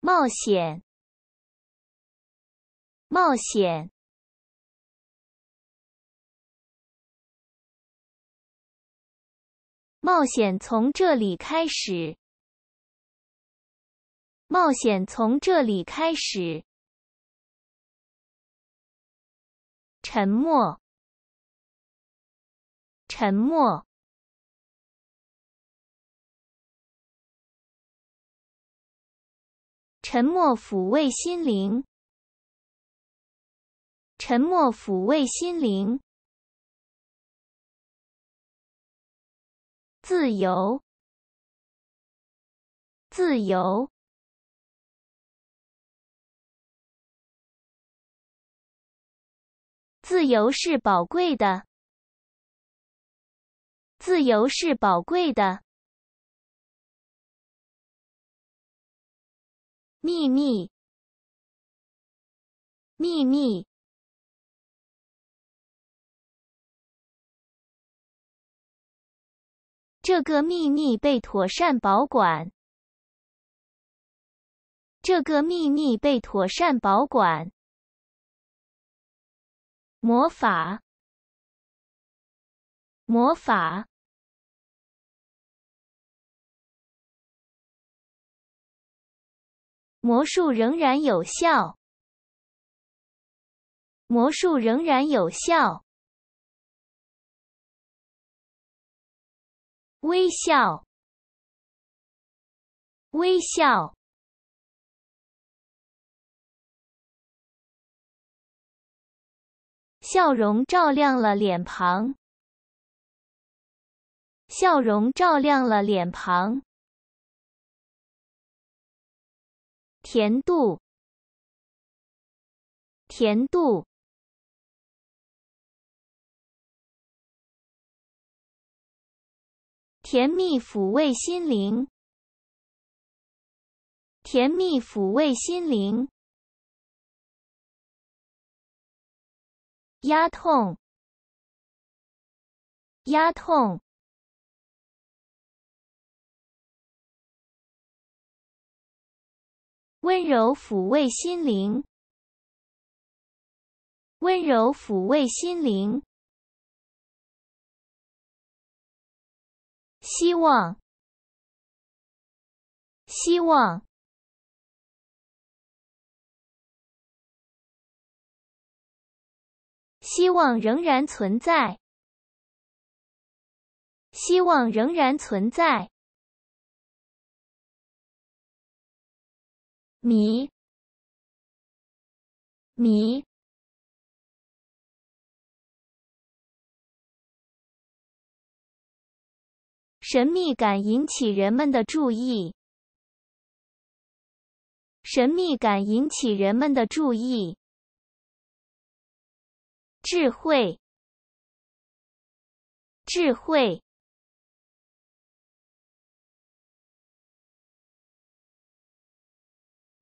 冒险，冒险，冒险从这里开始。冒险从这里开始。沉默，沉默。沉默抚慰心灵，沉默抚慰心灵。自由，自由，自由是宝贵的，自由是宝贵的。秘密，秘密。这个秘密被妥善保管。这个秘密被妥善保管。魔法，魔法。魔术仍然有效。魔术仍然有效。微笑，微笑，笑容照亮了脸庞。笑容照亮了脸庞。甜度，甜度，甜蜜抚慰心灵，甜蜜抚慰心灵，压痛，压痛。温柔抚慰心灵，温柔抚慰心灵。希望，希望，希望仍然存在，希望仍然存在。迷迷，神秘感引起人们的注意。神秘感引起人们的注意。智慧，智慧。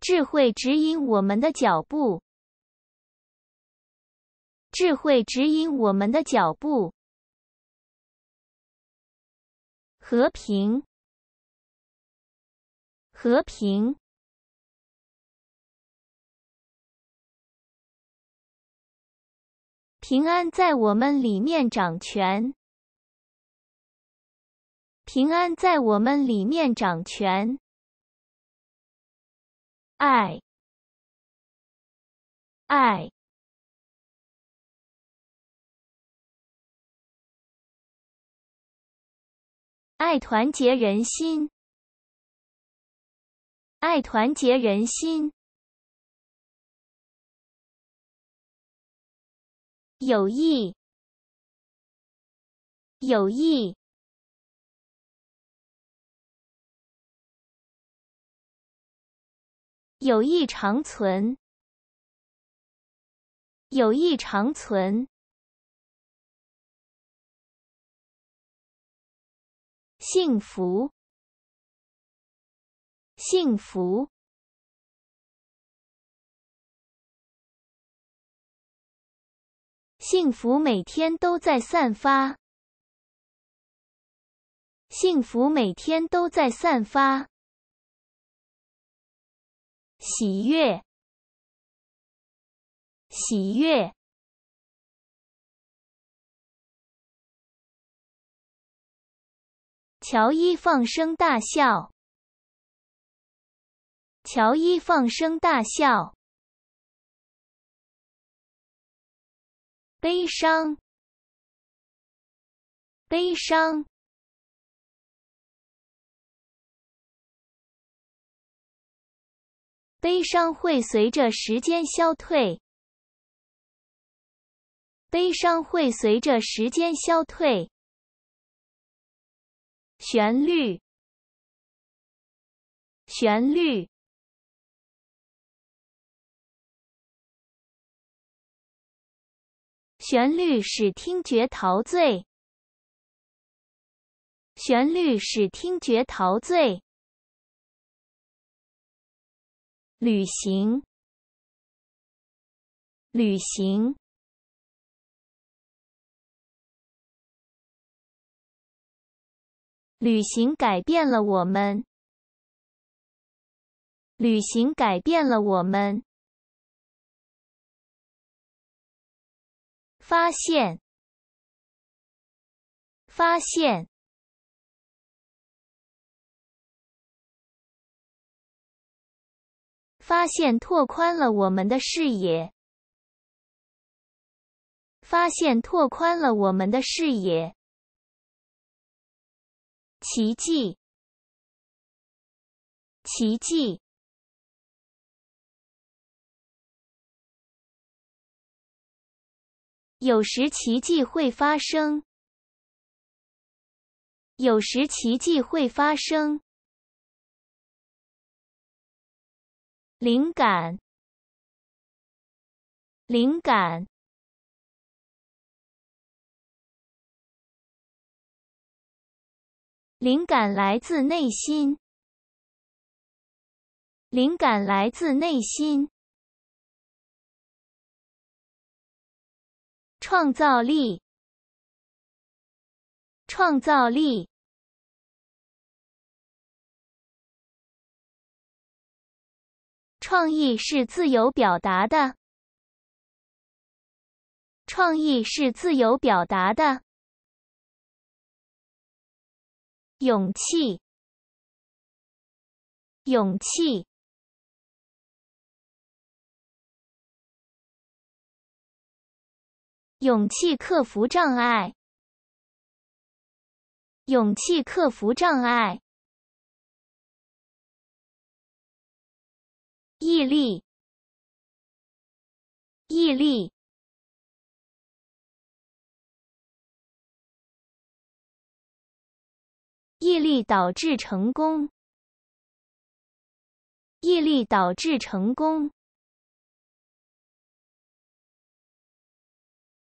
智慧指引我们的脚步，智慧指引我们的脚步。和平，和平，平安在我们里面掌权，平安在我们里面掌权。爱，爱，爱团结人心，爱团结人心，友谊，友谊。友谊长存，友谊长存，幸福，幸福，幸福每天都在散发，幸福每天都在散发。喜悦，喜悦。乔伊放声大笑。乔伊放声大笑。悲伤，悲伤。悲伤会随着时间消退。悲伤会随着时间消退。旋律，旋律，旋律使听觉陶醉。旋律使听觉陶醉。旅行，旅行，旅行改变了我们。旅行改变了我们，发现，发现。发现拓宽了我们的视野，发现拓宽了我们的视野。奇迹，奇迹。有时奇迹会发生，有时奇迹会发生。灵感，灵感，灵感来自内心，灵感来自内心，创造力，创造力。创意是自由表达的，创意是自由表达的。勇气，勇气，勇气克服障碍，勇气克服障碍。毅力，毅力，毅力导致成功。毅力导致成功。